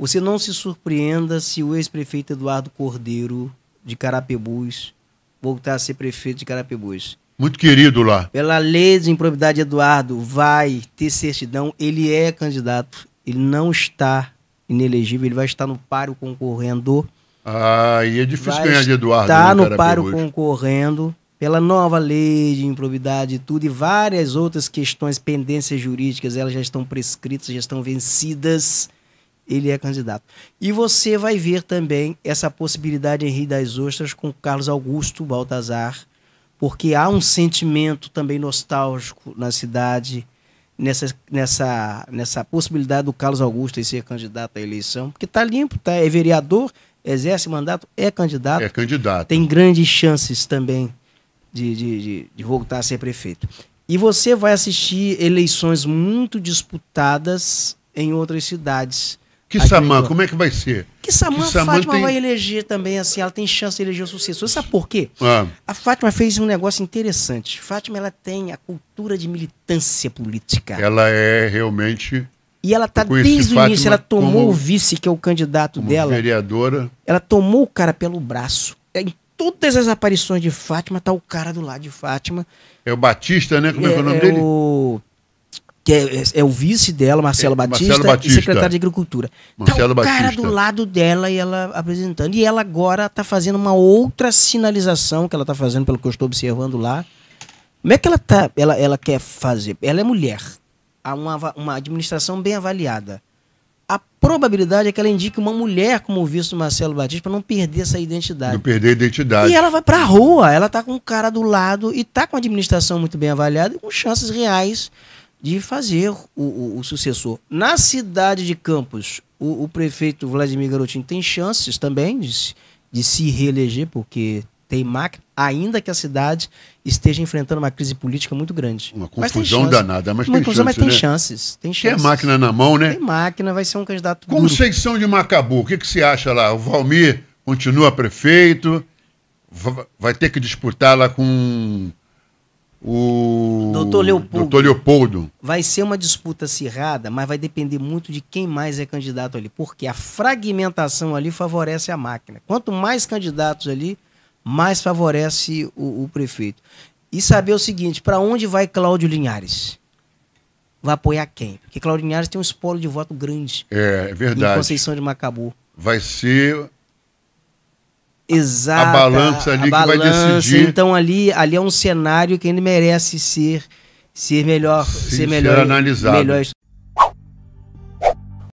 Você não se surpreenda se o ex-prefeito Eduardo Cordeiro de Carapebus voltar a ser prefeito de Carapebus. Muito querido lá. Pela lei de improbidade, Eduardo vai ter certidão. Ele é candidato. Ele não está inelegível. Ele vai estar no páreo concorrendo. Ah, e é difícil vai ganhar de Eduardo. Né, está no páreo concorrendo pela nova lei de improbidade e tudo, e várias outras questões, pendências jurídicas, elas já estão prescritas, já estão vencidas ele é candidato. E você vai ver também essa possibilidade em Rio das Ostras com Carlos Augusto Baltazar, porque há um sentimento também nostálgico na cidade, nessa, nessa, nessa possibilidade do Carlos Augusto ser candidato à eleição, porque está limpo, tá, é vereador, exerce mandato, é candidato. É candidato. Tem grandes chances também de, de, de, de voltar a ser prefeito. E você vai assistir eleições muito disputadas em outras cidades que Samã, como é que vai ser? Que Samã, a Fátima tem... vai eleger também, assim, ela tem chance de eleger o sucessor. Sabe por quê? Ah. A Fátima fez um negócio interessante. Fátima, ela tem a cultura de militância política. Ela é realmente... E ela tá desde Fátima o início, ela tomou como, o vice, que é o candidato dela. vereadora. Ela tomou o cara pelo braço. É, em todas as aparições de Fátima, tá o cara do lado de Fátima. É o Batista, né? Como é, é, é o é, nome é dele? O que é, é, é, o vice dela, Marcelo, é, Batista, Marcelo Batista, e secretário de Agricultura. Marcelo tá o cara do lado dela e ela apresentando. E ela agora está fazendo uma outra sinalização que ela está fazendo, pelo que eu estou observando lá. Como é que ela, tá, ela, ela quer fazer? Ela é mulher. Há uma, uma administração bem avaliada. A probabilidade é que ela indique uma mulher como vice do Marcelo Batista para não perder essa identidade. Não perder a identidade. E ela vai para a rua, ela está com o cara do lado e está com a administração muito bem avaliada e com chances reais de fazer o, o, o sucessor. Na cidade de Campos, o, o, prefeito Vladimir Garotinho tem chances também de, de se reeleger, porque tem máquina, ainda que a cidade esteja enfrentando uma crise política muito grande. Uma confusão mas danada, mas, uma tem, confusão, chances, mas tem né? chances. Tem chances. Tem máquina na mão, né? Tem máquina, vai ser um candidato. Conceição duro. de Macabu, o que, que você acha lá? O Valmir continua prefeito, vai ter que disputar lá com o Doutor Leopoldo. Leopoldo. Vai ser uma disputa acirrada, mas vai depender muito de quem mais é candidato ali, porque a fragmentação ali favorece a máquina. Quanto mais candidatos ali, mais favorece o, o prefeito. E saber o seguinte, para onde vai Cláudio Linhares? Vai apoiar quem? Porque Cláudio Linhares tem um espólio de voto grande. É, é verdade. Em Conceição de Macabu. Vai ser Exato. A balança ali a que vai decidir. Então ali, ali é um cenário que ele merece ser, ser melhor, Sim, ser melhor, ser analisado. Melhor